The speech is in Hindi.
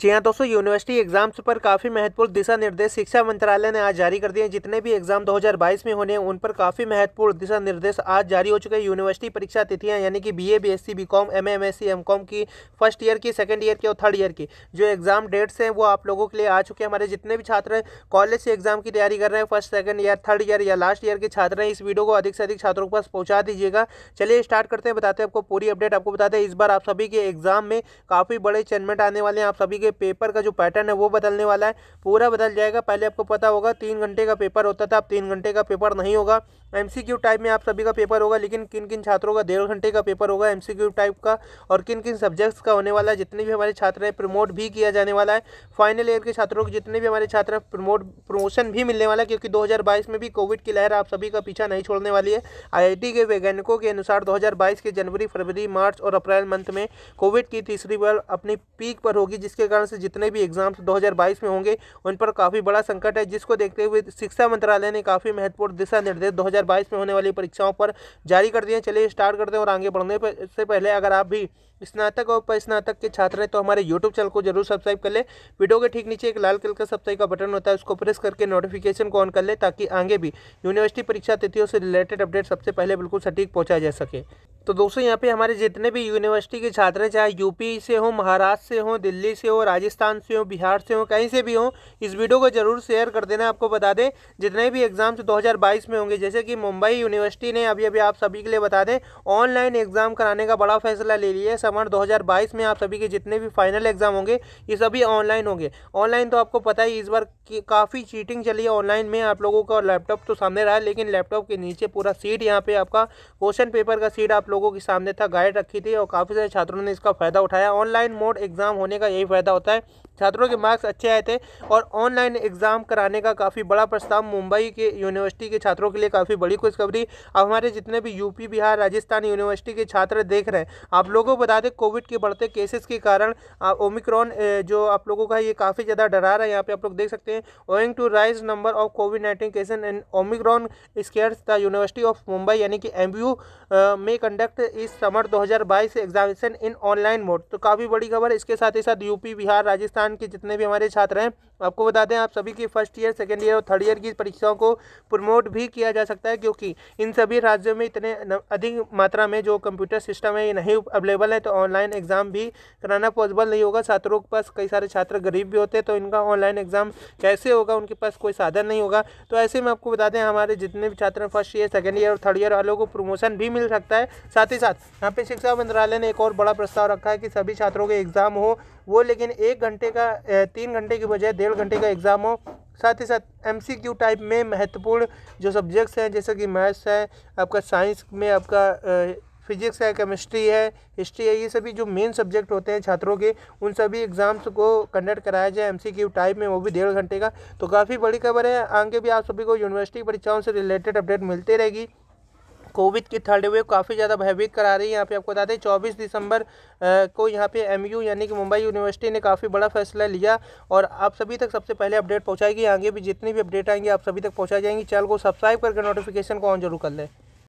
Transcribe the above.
जी हाँ दोस्तों यूनिवर्सिटी एग्जाम्स पर काफ़ी महत्वपूर्ण दिशा निर्देश शिक्षा मंत्रालय ने आज जारी कर दिए हैं जितने भी एग्जाम 2022 में होने हैं उन पर काफ़ी महत्वपूर्ण दिशा निर्देश आज जारी हो चुके हैं यूनिवर्सिटी परीक्षा तिथियां यानी कि BA BSc BCom MA MSc MCom की फर्स्ट ईयर की सेकेंड ईयर की और थर्ड ईयर की जो एग्जाम डेट्स हैं वो आप लोगों के लिए आ चुके हैं हमारे जितने भी छात्र हैं कॉलेज से एग्जाम की तैयारी कर रहे हैं first second year third year या लास्ट ईयर के छात्र हैं इस वीडियो को अधिक से अधिक छात्रों के पास पहुँचा दीजिएगा चलिए स्टार्ट करते हैं बताते हैं आपको पूरी अपडेट आपको बताते हैं इस बार आप सभी के एग्जाम में काफ़ी बड़े चेनमेंट आने वाले हैं आप सभी के के पेपर का जो पैटर्न है वो बदलने वाला है पूरा बदल जाएगा पहले आपको पता होगा तीन घंटे का पेपर होता था अब तीन घंटे का पेपर नहीं होगा एमसीक्यू टाइप में आप सभी का पेपर होगा लेकिन किन किन छात्रों का डेढ़ घंटे का पेपर होगा एमसीक्यू टाइप का और किन किन सब्जेक्ट्स का होने वाला है जितने भी हमारे छात्र हैं प्रमोट भी किया जाने वाला है फाइनल ईयर के छात्रों के जितने भी हमारे छात्र हैं प्रमोट प्रमोशन भी मिलने वाला है क्योंकि 2022 में भी कोविड की लहर आप सभी का पीछा नहीं छोड़ने वाली है आईआईटी के वैज्ञानिकों के अनुसार दो के जनवरी फरवरी मार्च और अप्रैल मंथ में कोविड की तीसरी बार अपनी पीक पर होगी जिसके कारण कारण से जितने भी एग्जाम्स 2022 में होंगे उन पर काफ़ी बड़ा संकट है जिसको देखते हुए शिक्षा मंत्रालय ने काफ़ी महत्वपूर्ण दिशा निर्देश 2022 में होने वाली परीक्षाओं पर जारी कर दिए चलिए स्टार्ट करते हैं और आगे बढ़ने से पहले अगर आप भी स्नातक और परिस्नातक के छात्र हैं तो हमारे यूट्यूब चैनल को जरूर सब्सक्राइब कर लें वीडियो के ठीक नीचे एक लाल कलर का सब्सक्राइब का बटन होता है उसको प्रेस करके नोटिफिकेशन को ऑन कर लें ताकि आगे भी यूनिवर्सिटी परीक्षा तिथियों से रिलेटेड अपडेट सबसे पहले बिल्कुल सटीक पहुँचा जा सके तो दोस्तों यहाँ पे हमारे जितने भी यूनिवर्सिटी के छात्र हैं चाहे यूपी से हो महाराष्ट्र से हो दिल्ली से हो राजस्थान से हो बिहार से हो कहीं से भी हो इस वीडियो को जरूर शेयर कर देना आपको बता दें जितने भी एग्जाम्स 2022 में होंगे जैसे कि मुंबई यूनिवर्सिटी ने अभी अभी आप सभी के लिए बता दें ऑनलाइन एग्जाम कराने का बड़ा फैसला ले लिया है समर दो में आप सभी के जितने भी फाइनल एग्जाम होंगे ये सभी ऑनलाइन होंगे ऑनलाइन तो आपको पता ही इस बार काफ़ी चीटिंग चली है ऑनलाइन में आप लोगों का लैपटॉप तो सामने रहा है लेकिन लैपटॉप के नीचे पूरा सीट यहाँ पे आपका क्वेश्चन पेपर का सीट आप लोग लोगों के सामने था गाइड रखी थी और काफ़ी सारे छात्रों ने इसका फ़ायदा उठाया ऑनलाइन मोड एग्ज़ाम होने का यही फ़ायदा होता है छात्रों के मार्क्स अच्छे आए थे और ऑनलाइन एग्ज़ाम कराने का काफ़ी बड़ा प्रस्ताव मुंबई के यूनिवर्सिटी के छात्रों के लिए काफ़ी बड़ी खुशखबरी अब हमारे जितने भी यूपी बिहार राजस्थान यूनिवर्सिटी के छात्र देख रहे हैं आप लोगों को बता दें कोविड के बढ़ते केसेस के कारण ओमिक्रॉन जो आप लोगों का ये काफ़ी ज़्यादा डरा रहा है यहाँ पर आप लोग देख सकते हैं owing to rise number of COVID nineteen cases and Omicron scares the university of Mumbai यानी कि एम में कंडक्ट इस summer 2022 examination in online mode तो काफ़ी बड़ी खबर इसके साथ ही साथ यूपी बिहार राजस्थान के जितने भी हमारे छात्र हैं आपको बता दें आप सभी की फर्स्ट ईयर सेकेंड ईयर और थर्ड ईयर की परीक्षाओं को प्रमोट भी किया जा सकता है क्योंकि इन सभी राज्यों में इतने अधिक मात्रा में जो कंप्यूटर सिस्टम है ये नहीं अवेलेबल है तो ऑनलाइन एग्ज़ाम भी कराना पॉसिबल नहीं होगा छात्रों के पास कई सारे छात्र गरीब भी होते हैं तो इनका ऑनलाइन एग्ज़ाम कैसे होगा उनके पास कोई साधन नहीं होगा तो ऐसे में आपको बता दें हमारे जितने भी छात्र हैं फर्स्ट ईयर सेकेंड ईयर और थर्ड ईयर वालों को प्रमोशन भी मिल सकता है साथ ही साथ यहाँ पे शिक्षा मंत्रालय ने एक और बड़ा प्रस्ताव रखा है कि सभी छात्रों के एग्ज़ाम हो वो लेकिन एक घंटे का तीन घंटे की बजाय डेढ़ घंटे का एग्ज़ाम हो साथ ही साथ एम टाइप में महत्वपूर्ण जो सब्जेक्ट्स हैं जैसे कि मैथ्स है आपका साइंस में आपका फिजिक्स है केमिस्ट्री है हिस्ट्री है ये सभी जो मेन सब्जेक्ट होते हैं छात्रों के उन सभी एग्ज़ाम्स को कंडक्ट कराया जाए एमसीक्यू टाइप में वो भी डेढ़ घंटे का तो काफ़ी बड़ी खबर है आगे भी आप सभी को यूनिवर्सिटी परीक्षाओं से रिलेटेड अपडेट मिलती रहेगी कोविड की थर्ड वेव काफ़ी ज़्यादा भयभीत करा रही है यहाँ पे आपको बता दें चौबीस दिसंबर को यहाँ पे एमयू यानी कि मुंबई यूनिवर्सिटी ने काफ़ी बड़ा फैसला लिया और आप सभी तक सबसे पहले अपडेट पहुँचाएगी आगे भी जितनी भी अपडेट आएंगे आप सभी तक पहुँचाई जाएंगी चैनल को सब्सक्राइब करके नोटिफिकेशन को ऑन जरूर कर लें